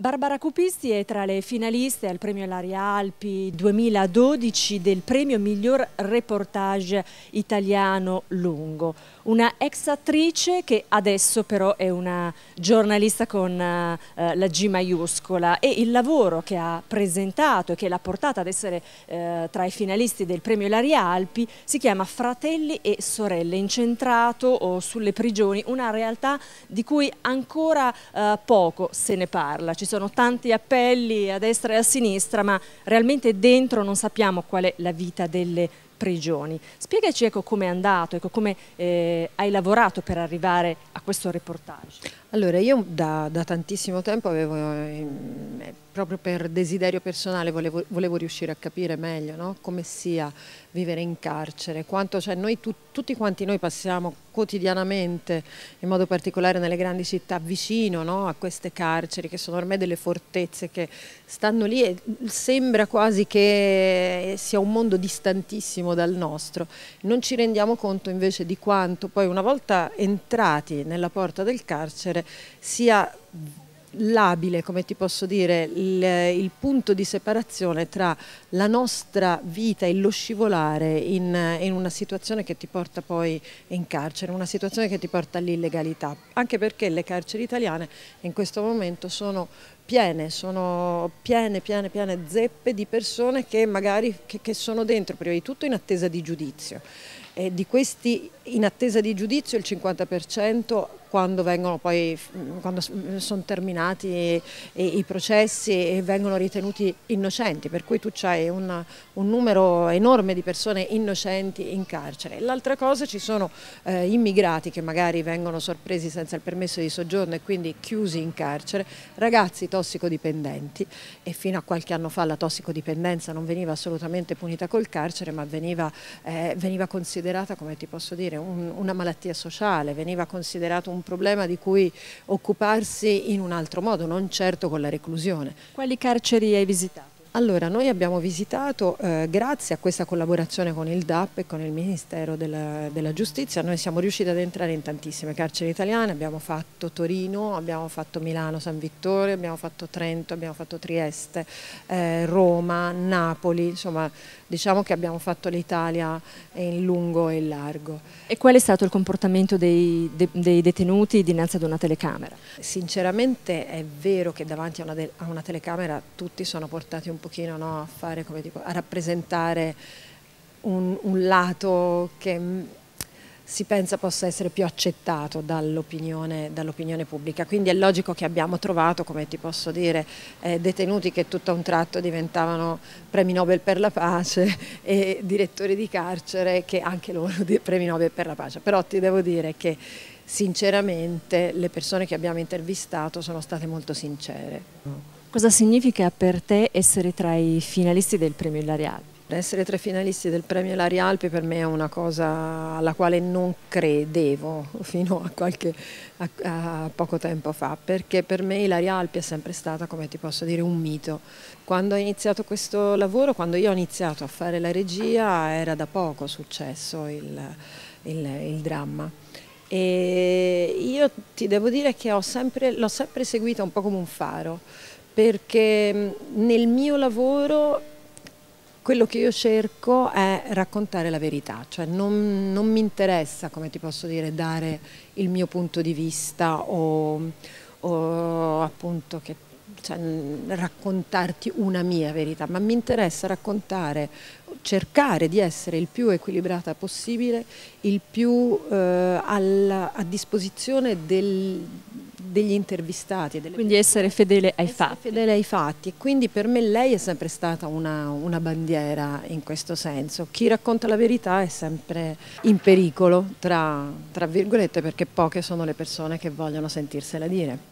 Barbara Cupisti è tra le finaliste al premio Laria Alpi 2012 del premio miglior reportage italiano lungo. Una ex attrice che adesso però è una giornalista con eh, la G maiuscola e il lavoro che ha presentato e che l'ha portata ad essere eh, tra i finalisti del premio Laria Alpi si chiama Fratelli e Sorelle, incentrato sulle prigioni, una realtà di cui ancora eh, poco se ne parla. Ci sono tanti appelli a destra e a sinistra, ma realmente dentro non sappiamo qual è la vita delle prigioni. Spiegaci ecco, come è andato, ecco, come eh, hai lavorato per arrivare a questo reportage. Allora, io da, da tantissimo tempo avevo... Eh, proprio per desiderio personale volevo, volevo riuscire a capire meglio no? come sia vivere in carcere, quanto, cioè, noi tu, tutti quanti noi passiamo quotidianamente, in modo particolare nelle grandi città, vicino no? a queste carceri che sono ormai delle fortezze che stanno lì e sembra quasi che sia un mondo distantissimo dal nostro. Non ci rendiamo conto invece di quanto poi una volta entrati nella porta del carcere sia labile, come ti posso dire, il, il, punto di separazione tra la nostra vita e lo scivolare in, in, una situazione che ti porta poi in carcere, una situazione che ti porta all'illegalità, anche perché le carceri italiane in questo momento sono piene, sono piene, piene, piene zeppe di persone che magari che, che sono dentro prima di tutto in attesa di giudizio. E di questi in attesa di giudizio il 50% quando, vengono poi, quando sono terminati i, i, processi e vengono ritenuti innocenti, per cui tu hai un, un, numero enorme di persone innocenti in carcere. L'altra cosa ci sono eh, immigrati che magari vengono sorpresi senza il permesso di soggiorno e quindi chiusi in carcere, ragazzi tossicodipendenti e fino a qualche anno fa la tossicodipendenza non veniva assolutamente punita col carcere ma veniva, eh, veniva considerata, come ti posso dire, un, una malattia sociale, veniva considerato un un problema di cui occuparsi in un altro modo, non certo con la reclusione. Quali carceri hai visitato? Allora, noi abbiamo visitato, eh, grazie a questa collaborazione con il DAP e con il Ministero della, della, Giustizia, noi siamo riusciti ad entrare in tantissime carceri italiane, abbiamo fatto Torino, abbiamo fatto Milano, San Vittorio, abbiamo fatto Trento, abbiamo fatto Trieste, eh, Roma, Napoli, insomma diciamo che abbiamo fatto l'Italia in lungo e in largo. E qual è stato il comportamento dei, de, dei, detenuti dinanzi ad una telecamera? Sinceramente è vero che davanti a una, de, a una telecamera tutti sono portati un pochino no, a, fare, come dico, a rappresentare un, un lato che mm, si pensa possa essere più accettato dall'opinione, dall pubblica. Quindi è logico che abbiamo trovato, come ti posso dire, eh, detenuti che tutto a un tratto diventavano premi Nobel per la pace e direttori di carcere che anche loro premi Nobel per la pace. Però ti devo dire che sinceramente le persone che abbiamo intervistato sono state molto sincere. Cosa significa per te essere tra i finalisti del premio Ilaria Essere tra i finalisti del premio Larialpi per me è una cosa alla quale non credevo fino a, qualche, a, a poco tempo fa, perché per me Ilaria è sempre stata, come ti posso dire, un mito. Quando ho iniziato questo lavoro, quando io ho iniziato a fare la regia, era da poco successo il, il, il dramma. E io ti devo dire che l'ho sempre, sempre seguita un po' come un faro perché nel mio lavoro quello che io cerco è raccontare la verità, cioè non, non mi interessa, come ti posso dire, dare il mio punto di vista o, o appunto che cioè, raccontarti una mia verità, ma mi interessa raccontare, cercare di essere il più equilibrata possibile, il più eh, alla, a disposizione del, degli intervistati. quindi essere fedele ai essere fatti. Fedele ai fatti. Quindi per me lei è sempre stata una, una bandiera in questo senso. Chi racconta la verità è sempre in pericolo, tra, tra virgolette, perché poche sono le persone che vogliono sentirsela dire.